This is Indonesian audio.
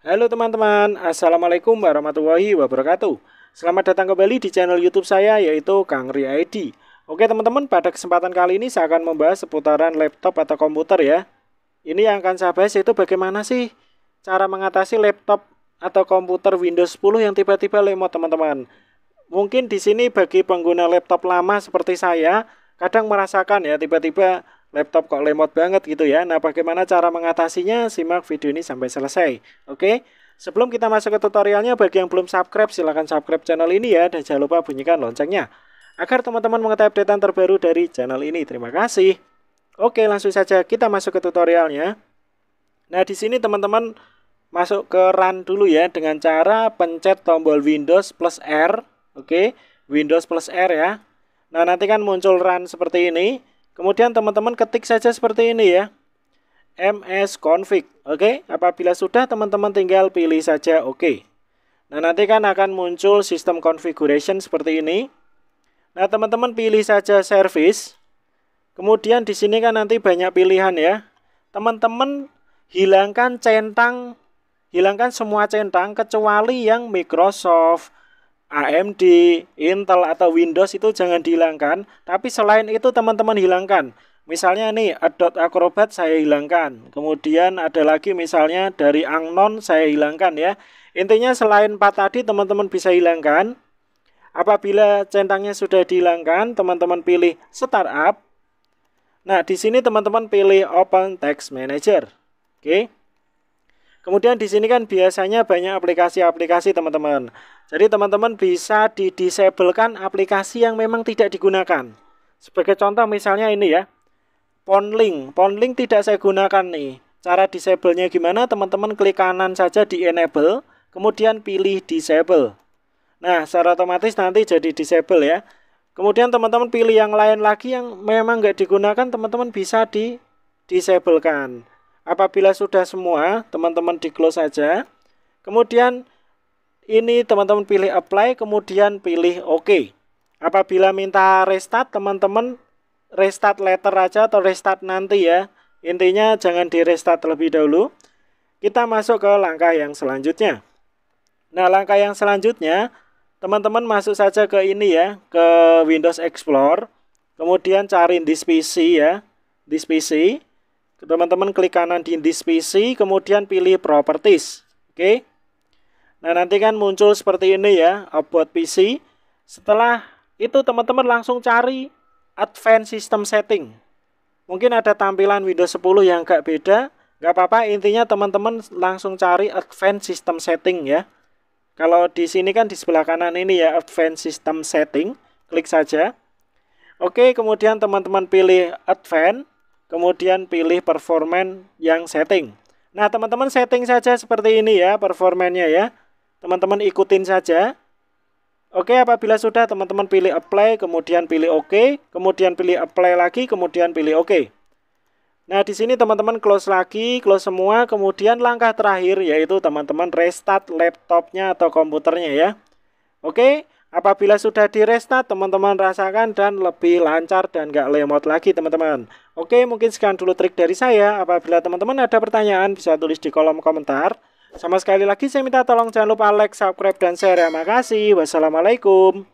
Halo teman-teman, Assalamualaikum warahmatullahi wabarakatuh Selamat datang kembali di channel youtube saya yaitu Kang Ria ID Oke teman-teman, pada kesempatan kali ini saya akan membahas seputaran laptop atau komputer ya Ini yang akan saya bahas yaitu bagaimana sih cara mengatasi laptop atau komputer Windows 10 yang tiba-tiba lemot teman-teman Mungkin di sini bagi pengguna laptop lama seperti saya kadang merasakan ya tiba-tiba laptop kok lemot banget gitu ya. Nah, bagaimana cara mengatasinya? Simak video ini sampai selesai. Oke. Sebelum kita masuk ke tutorialnya, bagi yang belum subscribe silahkan subscribe channel ini ya dan jangan lupa bunyikan loncengnya agar teman-teman mengetahui updatean terbaru dari channel ini. Terima kasih. Oke, langsung saja kita masuk ke tutorialnya. Nah, di sini teman-teman masuk ke run dulu ya dengan cara pencet tombol Windows plus R. Oke, Windows plus R ya. Nah, nanti kan muncul run seperti ini. Kemudian teman-teman ketik saja seperti ini ya. MS config. Oke, apabila sudah teman-teman tinggal pilih saja oke. Nah, nanti kan akan muncul sistem configuration seperti ini. Nah, teman-teman pilih saja service. Kemudian di sini kan nanti banyak pilihan ya. Teman-teman hilangkan centang hilangkan semua centang kecuali yang Microsoft, AMD, Intel atau Windows itu jangan dihilangkan, tapi selain itu teman-teman hilangkan. Misalnya nih Adobe Acrobat saya hilangkan. Kemudian ada lagi misalnya dari Angnon saya hilangkan ya. Intinya selain 4 tadi teman-teman bisa hilangkan. Apabila centangnya sudah dihilangkan, teman-teman pilih startup. Nah, di sini teman-teman pilih Open Text Manager. Oke. Okay. Kemudian di sini kan biasanya banyak aplikasi-aplikasi teman-teman. Jadi teman-teman bisa didisablekan aplikasi yang memang tidak digunakan. Sebagai contoh misalnya ini ya. Ponlink, Ponlink tidak saya gunakan nih. Cara disable-nya gimana? Teman-teman klik kanan saja di enable, kemudian pilih disable. Nah, secara otomatis nanti jadi disable ya. Kemudian teman-teman pilih yang lain lagi yang memang nggak digunakan, teman-teman bisa di disablekan. Apabila sudah semua, teman-teman di close saja. Kemudian ini teman-teman pilih apply, kemudian pilih OK. Apabila minta restart, teman-teman restart letter aja atau restart nanti ya. Intinya jangan di restart terlebih dahulu. Kita masuk ke langkah yang selanjutnya. Nah, langkah yang selanjutnya, teman-teman masuk saja ke ini ya, ke Windows Explorer. Kemudian cari this PC ya, this PC teman-teman klik kanan di this PC kemudian pilih properties oke nah nanti kan muncul seperti ini ya about PC setelah itu teman-teman langsung cari advanced system setting mungkin ada tampilan Windows 10 yang agak beda nggak apa-apa intinya teman-teman langsung cari advanced system setting ya kalau di sini kan di sebelah kanan ini ya advanced system setting klik saja oke kemudian teman-teman pilih advanced kemudian pilih performan yang setting. Nah, teman-teman setting saja seperti ini ya performannya ya. Teman-teman ikutin saja. Oke, apabila sudah teman-teman pilih apply, kemudian pilih OK, kemudian pilih apply lagi, kemudian pilih OK. Nah, di sini teman-teman close lagi, close semua, kemudian langkah terakhir yaitu teman-teman restart laptopnya atau komputernya ya. Oke, Apabila sudah di restart, teman-teman rasakan dan lebih lancar dan gak lemot lagi teman-teman. Oke, mungkin sekian dulu trik dari saya. Apabila teman-teman ada pertanyaan, bisa tulis di kolom komentar. Sama sekali lagi saya minta tolong jangan lupa like, subscribe, dan share ya. Makasih. Wassalamualaikum.